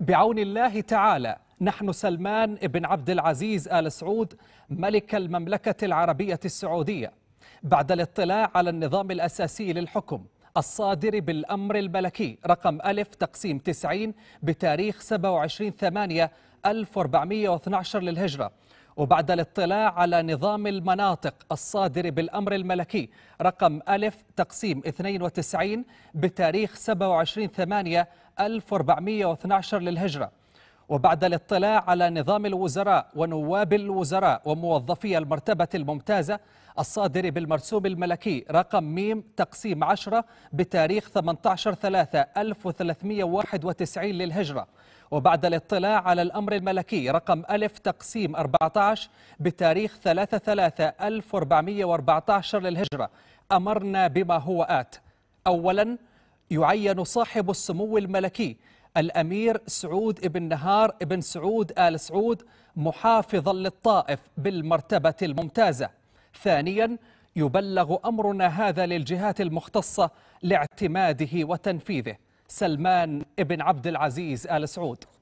بعون الله تعالى نحن سلمان بن عبد العزيز آل سعود ملك المملكة العربية السعودية بعد الاطلاع على النظام الأساسي للحكم الصادر بالأمر الملكي رقم ألف تقسيم 90 بتاريخ 27 ثمانية 1412 للهجرة وبعد الاطلاع على نظام المناطق الصادر بالأمر الملكي رقم ألف تقسيم 92 بتاريخ 27 8 1412 للهجرة وبعد الاطلاع على نظام الوزراء ونواب الوزراء وموظفي المرتبة الممتازة الصادر بالمرسوم الملكي رقم ميم تقسيم 10 بتاريخ 18 3 1391 للهجرة وبعد الاطلاع على الأمر الملكي رقم ألف تقسيم 14 بتاريخ 3 3 1414 للهجرة أمرنا بما هو آت أولا يعين صاحب السمو الملكي الأمير سعود بن نهار بن سعود آل سعود محافظا للطائف بالمرتبة الممتازة ثانيا يبلغ أمرنا هذا للجهات المختصة لاعتماده وتنفيذه سلمان بن عبد العزيز آل سعود